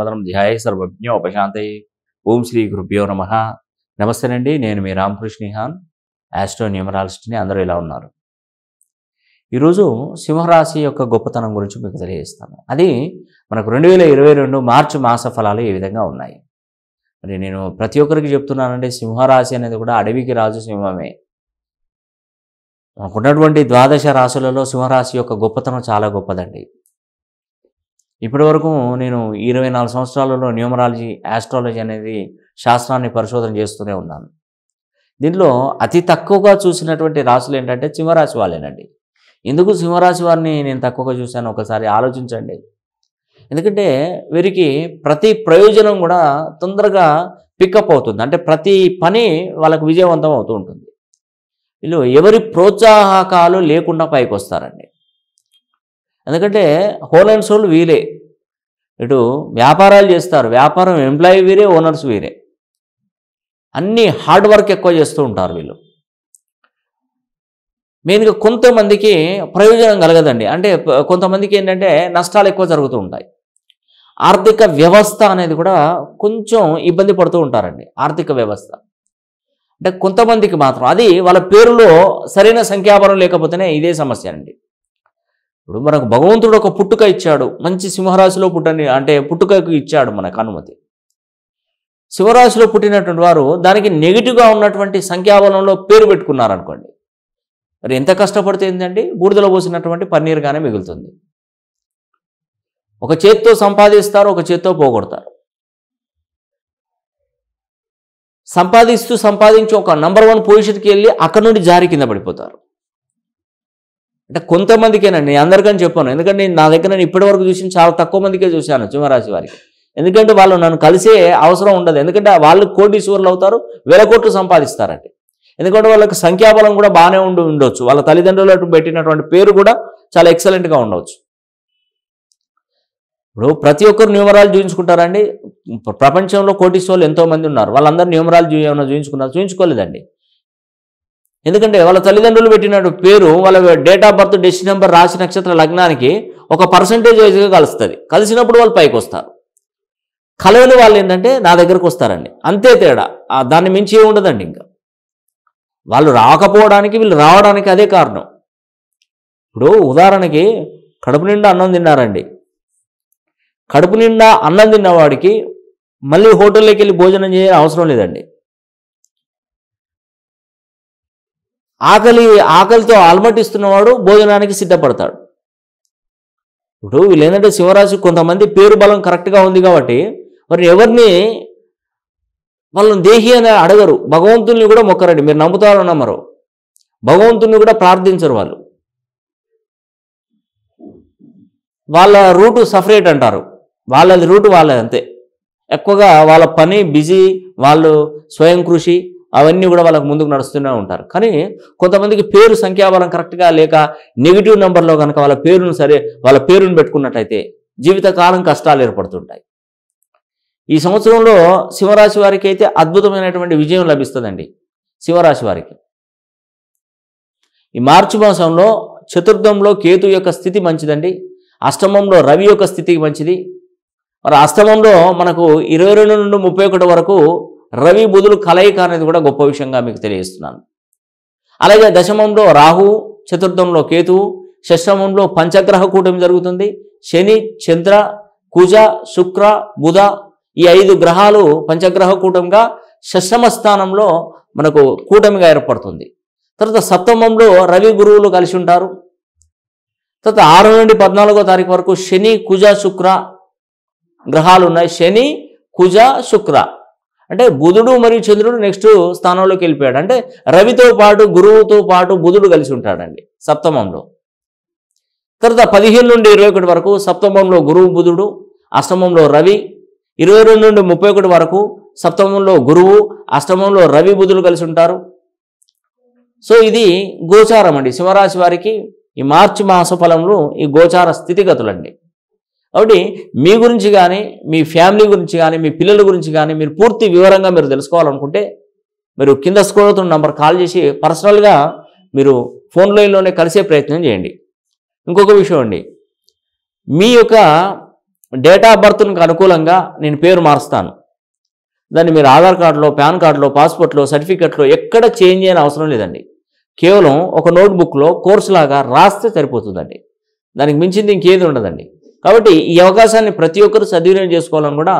వదనం ధ్యాయ సర్వజ్ఞోపశాంతయే ఓం శ్రీ గురుభ్యో నమ అండి నేను మీ రామకృష్ణిహాన్ ఆస్ట్రో న్యూమరాలజిస్ట్ని అందరూ ఇలా ఉన్నారు ఈరోజు సింహరాశి యొక్క గొప్పతనం గురించి మీకు తెలియజేస్తాను అది మనకు రెండు వేల ఇరవై రెండు మార్చి మాస ఫలాలు ఏ విధంగా ఉన్నాయి మరి నేను ప్రతి ఒక్కరికి చెప్తున్నానండి సింహరాశి అనేది కూడా అడవికి రాజు సింహమే మనకున్నటువంటి ద్వాదశ రాశులలో సింహరాశి యొక్క గొప్పతనం చాలా గొప్పదండి ఇప్పటి వరకు నేను ఇరవై నాలుగు సంవత్సరాలలో న్యూమరాలజీ యాస్ట్రాలజీ అనేది శాస్త్రాన్ని పరిశోధన చేస్తూనే ఉన్నాను దీంట్లో అతి తక్కువగా చూసినటువంటి రాశులు ఏంటంటే సింహరాశి వాళ్ళేనండి ఎందుకు సింహరాశి వారిని నేను తక్కువగా చూశాను ఒకసారి ఆలోచించండి ఎందుకంటే వీరికి ప్రతి ప్రయోజనం కూడా తొందరగా పికప్ అవుతుంది అంటే ప్రతి పని వాళ్ళకు విజయవంతం అవుతూ ఉంటుంది వీళ్ళు ఎవరి ప్రోత్సాహకాలు లేకుండా పైకి వస్తారండి ఎందుకంటే హోల్ అండ్ సోల్ వీరే ఇటు వ్యాపారాలు చేస్తారు వ్యాపారం ఎంప్లాయీ వీరే ఓనర్స్ వీరే అన్నీ హార్డ్ వర్క్ ఎక్కువ చేస్తూ ఉంటారు వీళ్ళు మెయిన్గా కొంతమందికి ప్రయోజనం కలగదండి అంటే కొంతమందికి ఏంటంటే నష్టాలు ఎక్కువ జరుగుతూ ఉంటాయి ఆర్థిక వ్యవస్థ అనేది కూడా కొంచెం ఇబ్బంది పడుతూ ఉంటారండి ఆర్థిక వ్యవస్థ అంటే కొంతమందికి మాత్రం అది వాళ్ళ పేరులో సరైన సంఖ్యాబరం లేకపోతేనే ఇదే సమస్య అండి ఇప్పుడు మనకు భగవంతుడు ఒక పుట్టుక ఇచ్చాడు మంచి సింహరాశిలో పుట్టని అంటే పుట్టుకకు ఇచ్చాడు మనకు అనుమతి సింహరాశిలో పుట్టినటువంటి వారు దానికి నెగిటివ్గా ఉన్నటువంటి సంఖ్యాబలంలో పేరు పెట్టుకున్నారనుకోండి మరి ఎంత కష్టపడితే ఏంటండి బూడిదలో పోసినటువంటి పన్నీరుగానే మిగులుతుంది ఒక చేత్తో సంపాదిస్తారు ఒక చేత్తో పోగొడతారు సంపాదిస్తూ సంపాదించి ఒక నంబర్ వన్ పొజిషన్కి వెళ్ళి అక్కడ నుండి జారి కింద పడిపోతారు అంటే కొంతమందికేనండి నేను అందరికని చెప్పాను ఎందుకంటే నా దగ్గర నేను ఇప్పటివరకు చూసిన చాలా తక్కువ మందికే చూశాను సింహరాశి వారికి ఎందుకంటే వాళ్ళు నన్ను కలిసే అవసరం ఉండదు ఎందుకంటే వాళ్ళు కోటీశ్వరులు అవుతారు వేల కోట్లు సంపాదిస్తారండి ఎందుకంటే వాళ్ళకి సంఖ్యాబలం కూడా బాగానే ఉండి ఉండొచ్చు వాళ్ళ తల్లిదండ్రులు పెట్టినటువంటి పేరు కూడా చాలా ఎక్సలెంట్గా ఉండవచ్చు ఇప్పుడు ప్రతి ఒక్కరు న్యూమరాలు చూపించుకుంటారండి ప్రపంచంలో కోటీశ్వరులు ఎంతోమంది ఉన్నారు వాళ్ళందరూ న్యూమరాలు ఏమైనా చూపించుకున్నారు చూపించుకోలేదండి ఎందుకంటే వాళ్ళ తల్లిదండ్రులు పెట్టిన పేరు వాళ్ళ డేట్ ఆఫ్ బర్త్ డెస్ట్ నెంబర్ రాశి నక్షత్ర లగ్నానికి ఒక పర్సంటేజ్ వైజ్గా కలుస్తుంది కలిసినప్పుడు వాళ్ళు పైకి వస్తారు కలవని వాళ్ళు ఏంటంటే నా దగ్గరకు వస్తారండి అంతే తేడా దాన్ని మించి ఉండదండి ఇంకా వాళ్ళు రాకపోవడానికి వీళ్ళు రావడానికి అదే కారణం ఇప్పుడు ఉదాహరణకి కడుపు నిండా అన్నం తిన్నారండి కడుపు నిండా అన్నం తిన్నవాడికి మళ్ళీ హోటల్లోకి వెళ్ళి భోజనం చేయని అవసరం లేదండి ఆకలి ఆకలితో అలమటిస్తున్నవాడు భోజనానికి సిద్ధపడతాడు ఇప్పుడు వీళ్ళు శివరాజు కొంతమంది పేరు బలం కరెక్ట్గా ఉంది కాబట్టి మరి ఎవరిని వాళ్ళని దేహి అని అడగరు భగవంతుల్ని కూడా మొక్కరండి మీరు నమ్ముతారు నమ్మరు భగవంతుని కూడా ప్రార్థించరు వాళ్ళు వాళ్ళ రూటు సఫరేట్ అంటారు వాళ్ళది రూటు వాళ్ళది అంతే ఎక్కువగా వాళ్ళ పని బిజీ వాళ్ళు స్వయం కృషి అవన్నీ కూడా వాళ్ళకు ముందుకు నడుస్తూనే ఉంటారు కానీ కొంతమందికి పేరు సంఖ్యాబలం కరెక్ట్గా లేక నెగిటివ్ నెంబర్లో కనుక వాళ్ళ పేరును సరే వాళ్ళ పేరును పెట్టుకున్నట్టయితే జీవితకాలం కష్టాలు ఏర్పడుతుంటాయి ఈ సంవత్సరంలో సింహరాశి వారికి అయితే అద్భుతమైనటువంటి విజయం లభిస్తుందండి సింహరాశి వారికి ఈ మార్చి మాసంలో చతుర్థంలో కేతు యొక్క స్థితి మంచిదండి అష్టమంలో రవి యొక్క స్థితికి మంచిది మరి అష్టమంలో మనకు ఇరవై రెండు నుండి ముప్పై ఒకటి వరకు రవి బుధులు కలయిక అనేది కూడా గొప్ప విషయంగా మీకు తెలియజేస్తున్నాను అలాగే దశమంలో రాహు చతుర్థంలో కేతు షష్టమంలో పంచగ్రహ కూటమి జరుగుతుంది శని చంద్ర కుజ శుక్ర బుధ ఈ ఐదు గ్రహాలు పంచగ్రహ కూటమిగా షష్టమ స్థానంలో మనకు కూటమిగా ఏర్పడుతుంది తర్వాత సప్తమంలో రవి గురువులు కలిసి ఉంటారు తర్వాత ఆరు నుండి పద్నాలుగో తారీఖు వరకు శని కుజ శుక్ర గ్రహాలు ఉన్నాయి శని కుజ శుక్ర అంటే బుధుడు మరియు చంద్రుడు నెక్స్ట్ స్థానంలోకి వెళ్ళిపోయాడు అంటే రవితో పాటు గురువుతో పాటు బుధుడు కలిసి ఉంటాడండి సప్తమంలో తర్వాత పదిహేను నుండి ఇరవై ఒకటి వరకు సప్తమంలో గురువు బుధుడు అష్టమంలో రవి ఇరవై రెండు నుండి ముప్పై ఒకటి వరకు సప్తమంలో గురువు అష్టమంలో రవి బుధులు కలిసి ఉంటారు సో ఇది గోచారం అండి సింహరాశి వారికి ఈ మార్చి మాస ఫలంలో ఈ గోచార స్థితిగతులండి కాబట్టి మీ గురించి కానీ మీ ఫ్యామిలీ గురించి కానీ మీ పిల్లల గురించి కానీ మీరు పూర్తి వివరంగా మీరు తెలుసుకోవాలనుకుంటే మీరు కింద స్కోడుతున్న నంబర్ కాల్ చేసి పర్సనల్గా మీరు ఫోన్ లైన్లోనే కలిసే ప్రయత్నం చేయండి ఇంకొక విషయం అండి మీ యొక్క డేట్ ఆఫ్ బర్త్కు అనుకూలంగా నేను పేరు మారుస్తాను దాన్ని మీరు ఆధార్ కార్డులో పాన్ కార్డులో పాస్పోర్ట్లో సర్టిఫికెట్లో ఎక్కడ చేంజ్ చేయని అవసరం లేదండి కేవలం ఒక నోట్బుక్లో కోర్సు లాగా రాస్తే సరిపోతుందండి దానికి మించింది ఇంకేది ఉండదండి కాబట్టి ఈ అవకాశాన్ని ప్రతి ఒక్కరూ సద్వినియోగం చేసుకోవాలని కూడా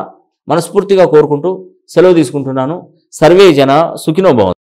మనస్ఫూర్తిగా కోరుకుంటూ సెలవు తీసుకుంటున్నాను సర్వే జన సుఖినోభవం